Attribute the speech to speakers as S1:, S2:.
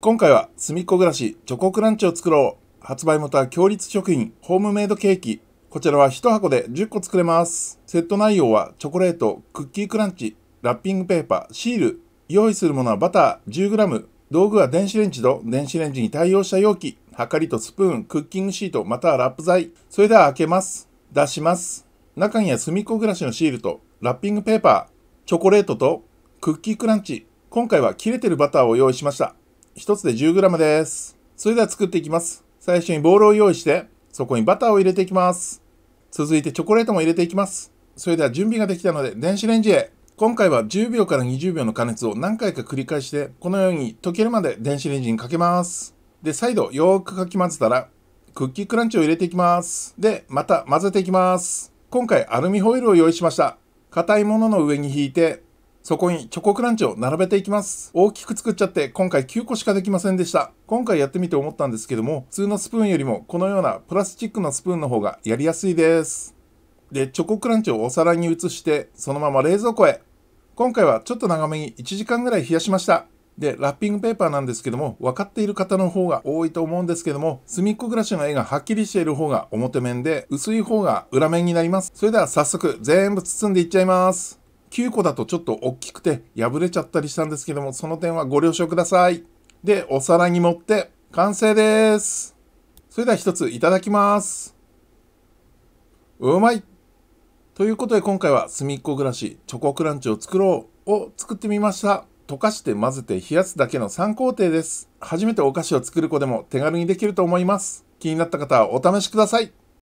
S1: 今回は、すみっこ暮らし、チョコクランチを作ろう。発売元は強立食品、ホームメイドケーキ。こちらは1箱で10個作れます。セット内容は、チョコレート、クッキークランチ、ラッピングペーパー、シール。用意するものはバター 10g。道具は電子レンジと電子レンジに対応した容器。はかりとスプーン、クッキングシート、またはラップ材。それでは開けます。出します。中にはすみっこ暮らしのシールと、ラッピングペーパー、チョコレートと、クッキークランチ。今回は切れてるバターを用意しました。1つで 10g です。それでは作っていきます。最初にボウルを用意して、そこにバターを入れていきます。続いてチョコレートも入れていきます。それでは準備ができたので電子レンジへ。今回は10秒から20秒の加熱を何回か繰り返して、このように溶けるまで電子レンジにかけます。で、再度よーくかき混ぜたら、クッキークランチを入れていきます。で、また混ぜていきます。今回アルミホイルを用意しました。硬いものの上に引いてそこにチョコクランチを並べていきます。大きく作っちゃって今回9個しかできませんでした。今回やってみて思ったんですけども、普通のスプーンよりもこのようなプラスチックのスプーンの方がやりやすいです。で、チョコクランチをお皿に移して、そのまま冷蔵庫へ。今回はちょっと長めに1時間ぐらい冷やしました。で、ラッピングペーパーなんですけども、分かっている方の方が多いと思うんですけども、隅っこ暮らしの絵がはっきりしている方が表面で、薄い方が裏面になります。それでは早速、全部包んでいっちゃいます。9個だとちょっと大きくて破れちゃったりしたんですけども、その点はご了承ください。で、お皿に盛って完成です。それでは一ついただきます。うまいということで今回は隅っこ暮らしチョコクランチを作ろうを作ってみました。溶かして混ぜて冷やすだけの3工程です。初めてお菓子を作る子でも手軽にできると思います。気になった方はお試しください。